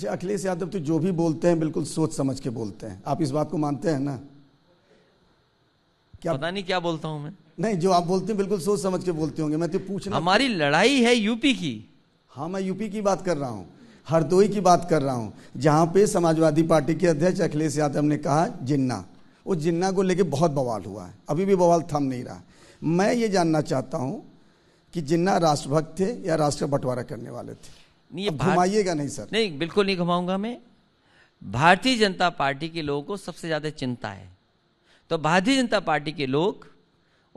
अच्छा अखिलेश यादव तो जो भी बोलते हैं बिल्कुल सोच समझ के बोलते हैं आप इस बात को मानते हैं ना क्या पता नहीं क्या बोलता हूं मैं नहीं जो आप बोलते हैं बिल्कुल सोच समझ के बोलते होंगे मैं तो रहा हमारी लड़ाई है यूपी की हाँ मैं यूपी की बात कर रहा हूँ हरदोई की बात कर रहा हूँ जहाँ पे समाजवादी पार्टी के अध्यक्ष अखिलेश यादव ने कहा जिन्ना उस जिन्ना को लेके बहुत बवाल हुआ है अभी भी बवाल थम नहीं रहा मैं ये जानना चाहता हूँ कि जिन्ना राष्ट्रभक्त थे या राष्ट्र बंटवारा करने वाले थे नहीं ये घुमाइएगा नहीं सर नहीं बिल्कुल नहीं घुमाऊंगा मैं भारतीय जनता पार्टी के लोगों को सबसे ज़्यादा चिंता है तो भारतीय जनता पार्टी के लोग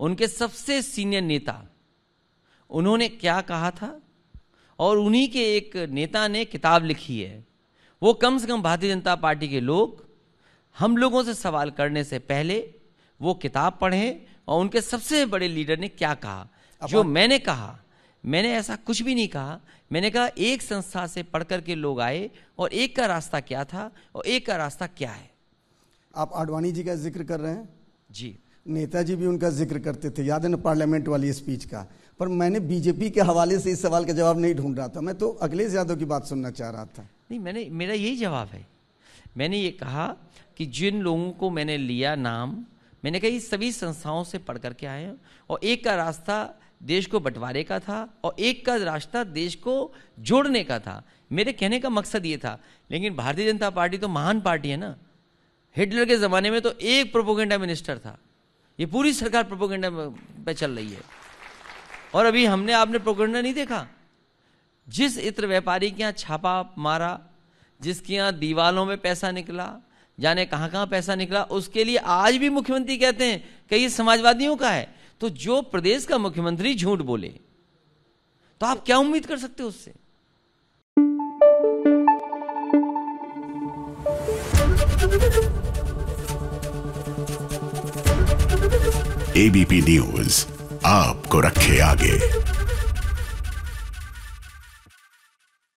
उनके सबसे सीनियर नेता उन्होंने क्या कहा था और उन्हीं के एक नेता ने किताब लिखी है वो कम से कम भारतीय जनता पार्टी के लोग हम लोगों से सवाल करने से पहले वो किताब पढ़ें और उनके सबसे बड़े लीडर ने क्या कहा जो मैंने कहा मैंने ऐसा कुछ भी नहीं कहा मैंने कहा एक संस्था से पढ़ करके लोग आए और एक का रास्ता क्या था और एक का रास्ता क्या है आप आडवाणी जी का जिक्र कर रहे हैं जी नेताजी भी उनका जिक्र करते थे याद है ना पार्लियामेंट वाली स्पीच का पर मैंने बीजेपी के हवाले से इस सवाल का जवाब नहीं ढूंढ रहा था मैं तो अखिलेश यादव की बात सुनना चाह रहा था नहीं मैंने मेरा यही जवाब है मैंने ये कहा कि जिन लोगों को मैंने लिया नाम मैंने कहा सभी संस्थाओं से पढ़ करके आए हैं और एक का रास्ता देश को बंटवारे का था और एक का रास्ता देश को जोड़ने का था मेरे कहने का मकसद ये था लेकिन भारतीय जनता पार्टी तो महान पार्टी है ना हिटलर के ज़माने में तो एक प्रोपोगेंडा मिनिस्टर था ये पूरी सरकार प्रोपोगेंडा पे चल रही है और अभी हमने आपने प्रोपोगेंडा नहीं देखा जिस इत्र व्यापारी के यहाँ छापा मारा जिसके यहाँ दीवालों में पैसा निकला जाने कहाँ कहाँ पैसा निकला उसके लिए आज भी मुख्यमंत्री कहते हैं कि ये समाजवादियों का है तो जो प्रदेश का मुख्यमंत्री झूठ बोले तो आप क्या उम्मीद कर सकते हो उससे एबीपी न्यूज आपको रखे आगे